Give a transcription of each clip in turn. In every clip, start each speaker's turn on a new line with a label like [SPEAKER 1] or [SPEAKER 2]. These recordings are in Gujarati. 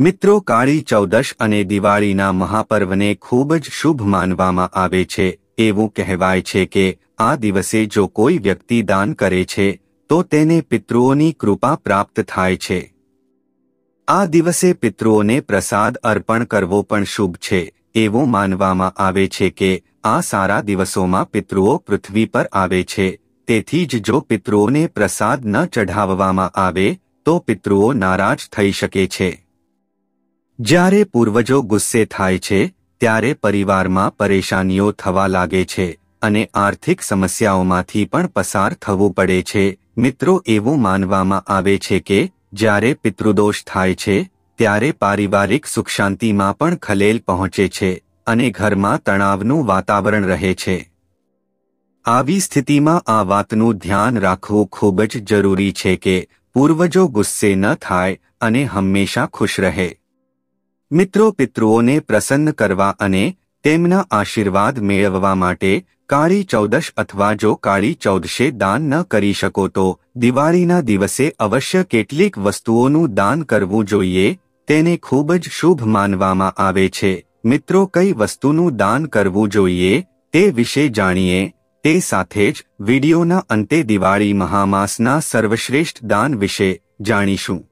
[SPEAKER 1] મિત્રો કાળી ચૌદશ અને દિવાળીના મહાપર્વને ખૂબ જ શુભ માનવામાં આવે છે એવું કહેવાય છે કે આ દિવસે જો કોઈ વ્યક્તિ દાન કરે છે તો તેને પિતૃઓની કૃપા પ્રાપ્ત થાય છે આ દિવસે પિતૃઓને પ્રસાદ અર્પણ કરવો પણ શુભ છે એવું માનવામાં આવે છે કે આ સારા દિવસોમાં પિતૃઓ પૃથ્વી પર આવે છે તેથી જ જો પિતૃઓને પ્રસાદ ન ચઢાવવામાં આવે તો પિતૃઓ નારાજ થઈ શકે છે જ્યારે પૂર્વજો ગુસ્સે થાય છે ત્યારે પરિવારમાં પરેશાનીઓ થવા લાગે છે અને આર્થિક સમસ્યાઓમાંથી પણ પસાર થવું પડે છે મિત્રો એવું માનવામાં આવે છે કે જ્યારે પિતૃદોષ થાય છે ત્યારે પારિવારિક સુખશાંતિમાં પણ ખલેલ પહોંચે છે અને ઘરમાં તણાવનું વાતાવરણ રહે છે આવી સ્થિતિમાં આ વાતનું ધ્યાન રાખવું ખૂબ જ જરૂરી છે કે પૂર્વજો ગુસ્સે ન થાય અને હંમેશા ખુશ રહે મિત્રો પિતૃઓને પ્રસન્ન કરવા અને તેમના આશીર્વાદ મેળવવા માટે કાળી ચૌદશ અથવા જો કાળી ચૌદશે દાન ન કરી શકો તો દિવાળીના દિવસે અવશ્ય કેટલીક વસ્તુઓનું દાન કરવું જોઈએ તેને ખૂબ જ શુભ માનવામાં આવે છે મિત્રો કઈ વસ્તુનું દાન કરવું જોઈએ તે વિશે જાણીએ તે સાથે જ વિડીયોના અંતે દિવાળી મહામાસના સર્વશ્રેષ્ઠ દાન વિશે જાણીશું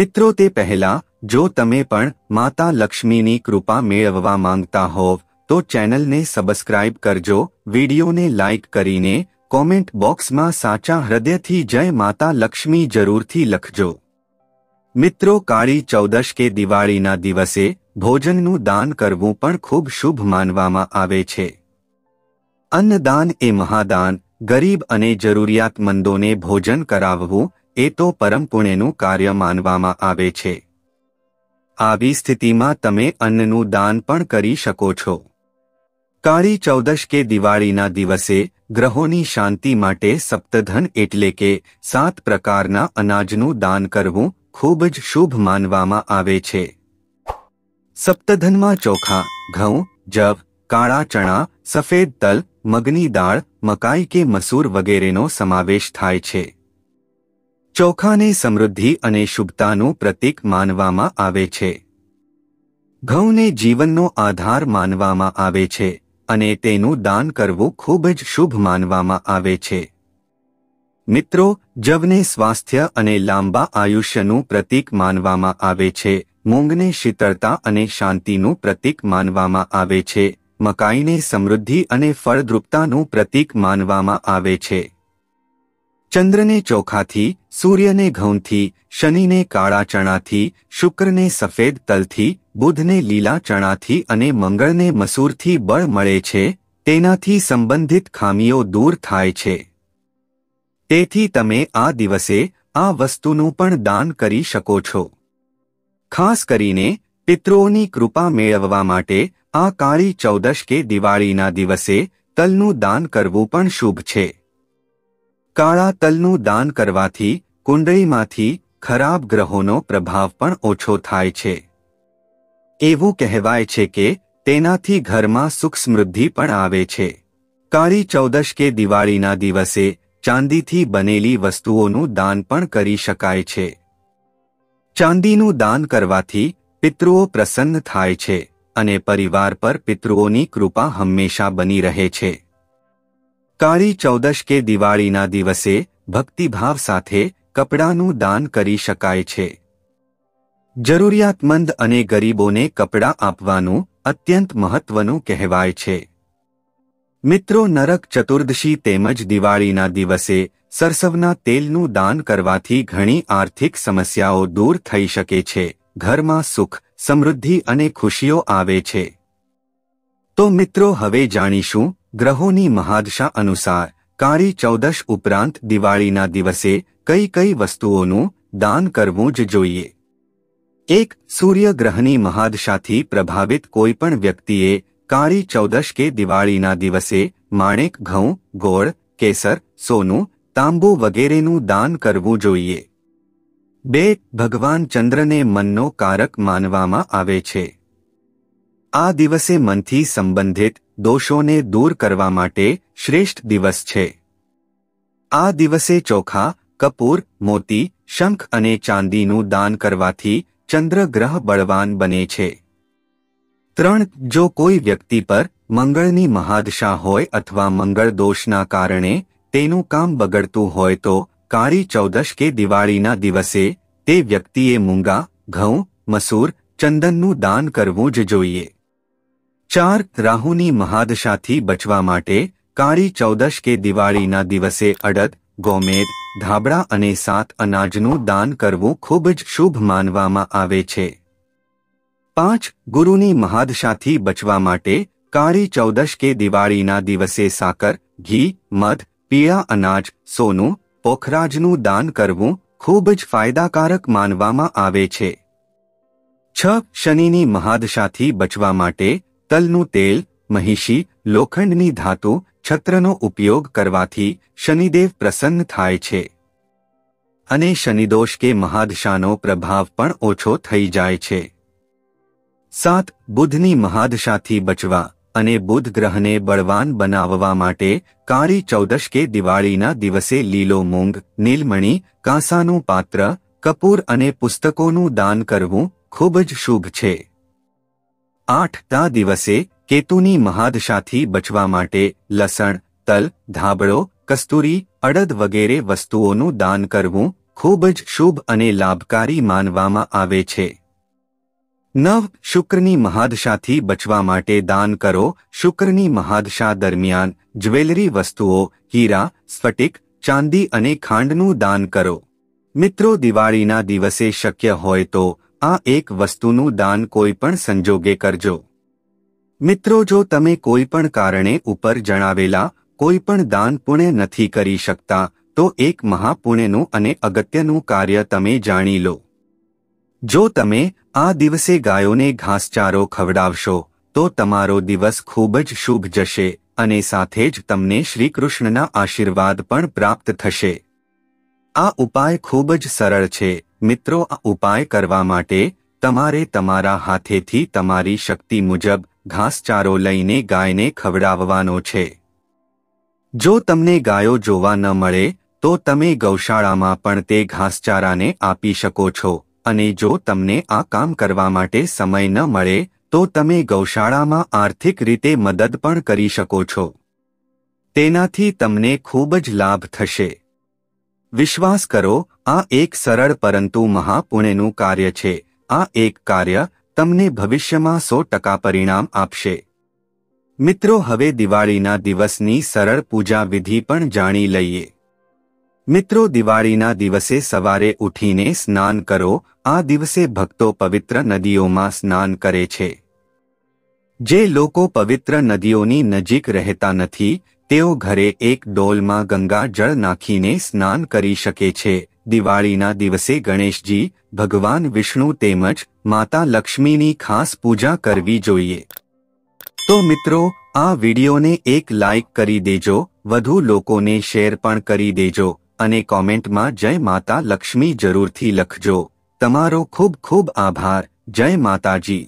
[SPEAKER 1] મિત્રો તે પહેલા જો તમે પણ માતા લક્ષ્મીની કૃપા મેળવવા માંગતા હોવ તો ચેનલને સબસ્ક્રાઇબ કરજો વિડીયોને લાઇક કરીને કોમેન્ટ બોક્સમાં સાચા હૃદયથી જય માતા લક્ષ્મી જરૂરથી લખજો મિત્રો કાળી ચૌદશ કે દિવાળીના દિવસે ભોજનનું દાન કરવું પણ ખૂબ શુભ માનવામાં આવે છે અન્નદાન એ મહાદાન ગરીબ અને જરૂરિયાતમંદોને ભોજન કરાવવું એ તો પરમ પુણ્યનું કાર્ય માનવામાં આવે છે આવી સ્થિતિમાં તમે અન્નનું દાન પણ કરી શકો છો કાળી ચૌદશ કે દિવાળીના દિવસે ગ્રહોની શાંતિ માટે સપ્તધન એટલે કે સાત પ્રકારના અનાજનું દાન કરવું ખૂબ જ શુભ માનવામાં આવે છે સપ્તધનમાં ચોખા ઘઉં જવ કાળા ચણા સફેદ તલ મગની દાળ મકાઈ કે મસૂર વગેરેનો સમાવેશ થાય છે ચોખાને સમૃદ્ધિ અને શુભતાનું પ્રતીક માનવામાં આવે છે ઘઉંને જીવનનો આધાર માનવામાં આવે છે અને તેનું દાન કરવું ખૂબ જ શુભ માનવામાં આવે છે મિત્રો જવને સ્વાસ્થ્ય અને લાંબા આયુષ્યનું પ્રતીક માનવામાં આવે છે મૂંગને શીતળતા અને શાંતિનું પ્રતીક માનવામાં આવે છે મકાઈને સમૃદ્ધિ અને ફળદ્રુપતાનું પ્રતીક માનવામાં આવે છે ચંદ્રને ચોખાથી સૂર્યને ઘઉંથી શનિને કાળા ચણાથી શુક્રને સફેદ તલથી બુધને લીલા ચણાથી અને મંગળને મસૂરથી બળ મળે છે તેનાથી સંબંધિત ખામીઓ દૂર થાય છે તેથી તમે આ દિવસે આ વસ્તુનું પણ દાન કરી શકો છો ખાસ કરીને પિત્રોની કૃપા મેળવવા માટે આ કાળી ચૌદશ કે દિવાળીના દિવસે તલનું દાન કરવું પણ શુભ છે કાળા તલનું દાન કરવાથી કુંડળીમાંથી ખરાબ ગ્રહોનો પ્રભાવ પણ ઓછો થાય છે એવું કહેવાય છે કે તેનાથી ઘરમાં સુખ સમૃદ્ધિ પણ આવે છે કાળી ચૌદશ કે દિવાળીના દિવસે ચાંદીથી બનેલી વસ્તુઓનું દાન પણ કરી શકાય છે ચાંદીનું દાન કરવાથી પિતૃઓ પ્રસન્ન થાય છે અને પરિવાર પર પિતૃઓની કૃપા હંમેશા બની રહે છે કાળી ચૌદશ કે દિવાળીના દિવસે ભક્તિભાવ સાથે કપડાનું દાન કરી શકાય છે જરૂરિયાતમંદ અને ગરીબોને કપડાં આપવાનું અત્યંત મહત્વનું કહેવાય છે મિત્રો નરક ચતુર્દશી તેમજ દિવાળીના દિવસે સરસવના તેલનું દાન કરવાથી ઘણી આર્થિક સમસ્યાઓ દૂર થઈ શકે છે ઘરમાં સુખ સમૃદ્ધિ અને ખુશીઓ આવે છે તો મિત્રો હવે જાણીશું ગ્રહોની મહાદશા અનુસાર કાળી ચૌદશ ઉપરાંત દિવાળીના દિવસે કઈ કઈ વસ્તુઓનું દાન કરવું જ જોઈએ એક સૂર્યગ્રહની મહાદશાથી પ્રભાવિત કોઈપણ વ્યક્તિએ કાળી ચૌદશ કે દિવાળીના દિવસે માણેક ઘઉં ગોળ કેસર સોનું તાંબુ વગેરેનું દાન કરવું જોઈએ બે ભગવાન ચંદ્રને મનનો કારક માનવામાં આવે છે આ દિવસે મનથી સંબંધિત દોષોને દૂર કરવા માટે શ્રેષ્ઠ દિવસ છે આ દિવસે ચોખા કપૂર મોતી શંખ અને ચાંદીનું દાન કરવાથી ચંદ્રગ્રહ બળવાન બને છે ત્રણ જો કોઈ વ્યક્તિ પર મંગળની મહાદશા હોય અથવા મંગળ દોષના કારણે તેનું કામ બગડતું હોય તો કાળી ચૌદશ કે દિવાળીના દિવસે તે વ્યક્તિએ મૂંગા ઘઉં મસૂર ચંદનનું દાન કરવું જ જોઈએ ચાર રાહુની મહાદશાથી બચવા માટે કાળી ચૌદશ કે દિવાળીના દિવસે અડદ ગોમેદ ધાબળા અને સાત અનાજનું દાન કરવું ખૂબ જ શુભ માનવામાં આવે છે પાંચ ગુરુની મહાદશાથી બચવા માટે કાળી ચૌદશ કે દિવાળીના દિવસે સાકર ઘી મધ પીળા અનાજ સોનું પોખરાજનું દાન કરવું ખૂબ જ ફાયદાકારક માનવામાં આવે છે છ શનિની મહાદશાથી બચવા માટે તલનું તેલ મહિષી લોખંડની ધાતુ છત્રનો ઉપયોગ કરવાથી શનિદેવ પ્રસન્ન થાય છે અને શનિદોષ કે મહાદશાનો પ્રભાવ પણ ઓછો થઈ જાય છે સાત બુધની મહાદશાથી બચવા અને બુધ ગ્રહને બળવાન બનાવવા માટે કાળી ચૌદશ કે દિવાળીના દિવસે લીલો મૂંગ નીલમણી કાંસાનું પાત્ર કપૂર અને પુસ્તકોનું દાન કરવું ખૂબ જ શુભ છે આઠતા દિવસે કેતુની મહાદશાથી બચવા માટે લસણ તલ ધાબળો કસ્તુરી અડદ વગેરે વસ્તુઓનું દાન કરવું ખૂબ જ શુભ અને લાભકારી માનવામાં આવે છે નવ શુક્રની મહાદશાથી બચવા માટે દાન કરો શુક્રની મહાદશા દરમિયાન જ્વેલરી વસ્તુઓ હીરા સ્ફટિક ચાંદી અને ખાંડનું દાન કરો મિત્રો દિવાળીના દિવસે શક્ય હોય તો આ એક વસ્તુનું દાન કોઈ પણ સંજોગે કરજો મિત્રો જો તમે કોઈ પણ કારણે ઉપર જણાવેલા કોઈ પણ દાન પુણે નથી કરી શકતા તો એક મહાપુણ્યનું અને અગત્યનું કાર્ય તમે જાણી લો જો તમે આ દિવસે ગાયોને ઘાસચારો ખવડાવશો તો તમારો દિવસ ખૂબ જ શુભ જશે અને સાથે જ તમને શ્રીકૃષ્ણના આશીર્વાદ પણ પ્રાપ્ત થશે આ ઉપાય ખૂબ જ સરળ છે મિત્રો આ ઉપાય કરવા માટે તમારે તમારા હાથેથી તમારી શક્તિ મુજબ ઘાસચારો લઈને ગાયને ખવડાવવાનો છે જો તમને ગાયો જોવા ન મળે તો તમે ગૌશાળામાં પણ તે ઘાસચારાને આપી શકો છો અને જો તમને આ કામ કરવા માટે સમય ન મળે તો તમે ગૌશાળામાં આર્થિક રીતે મદદ પણ કરી શકો છો તેનાથી તમને ખૂબ જ લાભ થશે વિશ્વાસ કરો આ એક સરળ પરંતુ મહાપુણ્યનું કાર્ય છે આ એક કાર્ય તમને ભવિષ્યમાં સો ટકા પરિણામ આપશે મિત્રો હવે દિવાળીના દિવસની સરળ પૂજા વિધિ પણ જાણી લઈએ મિત્રો દિવાળીના દિવસે સવારે ઉઠીને સ્નાન કરો આ દિવસે ભક્તો પવિત્ર નદીઓમાં સ્નાન કરે છે જે લોકો પવિત્ર નદીઓની નજીક રહેતા નથી તેઓ ઘરે એક ડોલમાં ગંગા જળ નાખીને સ્નાન કરી શકે છે દિવાળીના દિવસે ગણેશજી ભગવાન વિષ્ણુ તેમજ માતા લક્ષ્મીની ખાસ પૂજા કરવી જોઈએ તો મિત્રો આ વિડીયોને એક લાઇક કરી દેજો વધુ લોકોને શેર પણ કરી દેજો અને કોમેન્ટમાં જય માતા લક્ષ્મી જરૂરથી લખજો તમારો ખૂબ ખૂબ આભાર જય માતાજી